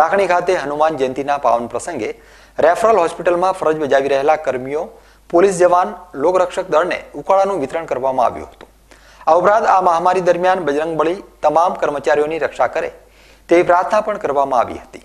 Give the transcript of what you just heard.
લાખણી ખાતે હનુમાન જયંતિના પાવન પ્રસંગે રેફરલ હોસ્પિટલમાં ફરજ બજાવી રહેલા કર્મીઓ પોલીસ જવાન લોકરક્ષક દળને ઉકાળાનું વિતરણ કરવામાં આવ્યું હતું આ ઉપરાંત આ મહામારી દરમિયાન બજરંગબળી તમામ કર્મચારીઓની રક્ષા કરે તેવી પ્રાર્થના પણ કરવામાં આવી હતી